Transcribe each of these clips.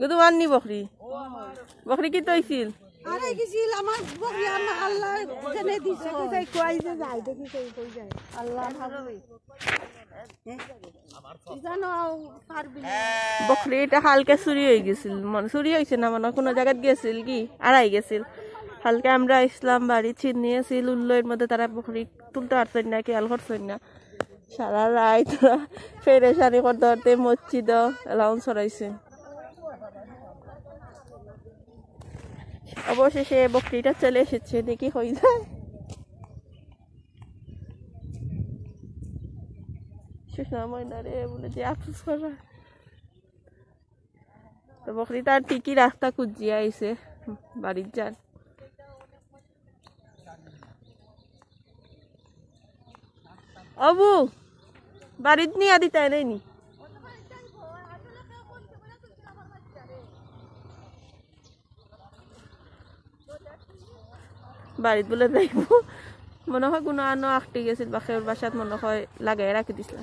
গুদু আননি বকরি বকরি কি তৈছিল আরে গিছিল আমার বকরি আমার আল্লাহ জেনে দিছে কই যাই দেখি কই কই যায় আল্লাহ এটা না মানে কোনো কি আমরা ইসলাম বাড়ি ছিনিয়েছিল উল্লয়ের মধ্যে তারা বকরি তুলতে পারছেন না খেয়াল করছেন না সারা রায় ফেরে সারি করতে মসজিদ এলাউন ছড়াইছে অবশেষে বকরিটা চলে এসেছে দেখি হয়ে যায় আবু বলে যে রাস্তা বাড়ির অবু বাৰীত নি আদি তাই নাই নি বাৰীত বোলে যাইব মনে হয় কোনো আনো আখটি গৈছিল বাসেৰ বাচাত মনে হয় লাগাই ৰাখি দিছিলা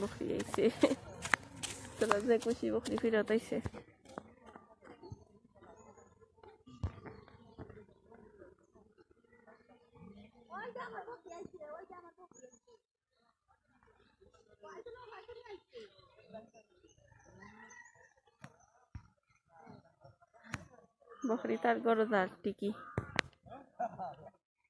বকরি আইছে তোরা যে খুশি বকরি ফিরত আইছে বকরি তার গরজার টিকি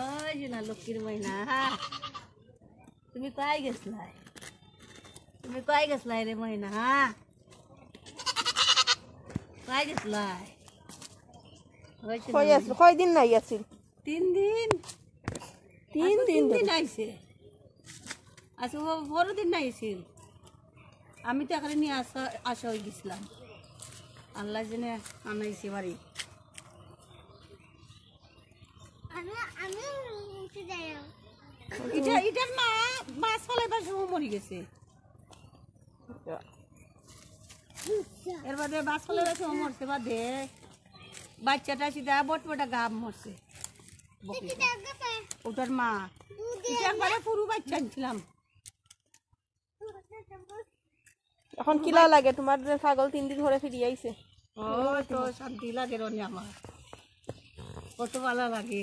ওই যে না লক্ষ্মীর মহিনা তুমি কয় গেছিলাই তুমি কয় গেছলাই রে মহিনা কয় দিন নাই আছিল তিন দিন তিন দিন দিন আইছে আচ্ছা বড় দিন আমি তো এখানে নিয়ে আসা আসা হয়ে গেছিলাম আল্লাহ জেনে আনাইছি বাড়ি এটা এটার মা মাছ ফলাইবার সময় মরে গেছে বাদে মরছে বাদে বাচ্চাটা সিধা বটবটা মরছে ওটার মা একবারে বাচ্চা আনছিলাম এখন কিলা লাগে তোমার ছাগল তিন দিন ধরে ফিরিয়ে আইছে ও তো শান্তি লাগে রনি আমার কত ভালো লাগে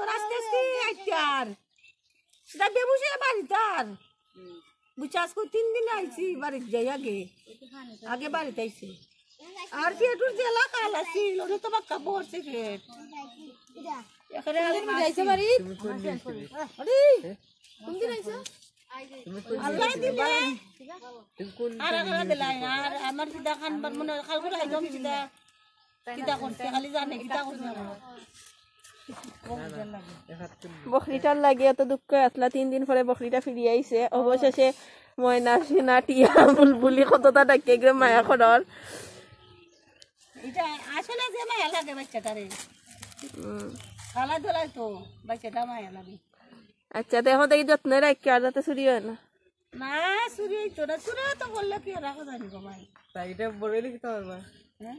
সুন্দর আস্তে আস্তে আইতে আর এটা বেবুসে বাড়ি তার বুঝছি আজকে তিন দিন আইছি বাড়িতে যাই আগে আগে বাড়িতে আইছি আর কি একটু জেলা কাল আছি লোনে তো বাক্কা পড়ছে ফেট এখানে আলের মধ্যে বাড়ি আরে কোন দিন আইছে আমার সিধা খান মনে কালকে আইজম কিতা করছে খালি জানে কিতা করছে বকরিটার লাগে এত দুঃখ আসলা তিন দিন পরে বকরিটা ফিরিয়ে আইছে অবশেষে ময়না সিনা টিয়া বুলবুলি কতটা ডাকে গে মায়া খড়র এটা তো আচ্ছা দেখো দেখি যত্নে রাখি আর যাতে চুরি হয় না না চুরি চোরা চুরি তো বললে কি রাখো জানি ভাই তাই এটা বলে লিখতে হবে হ্যাঁ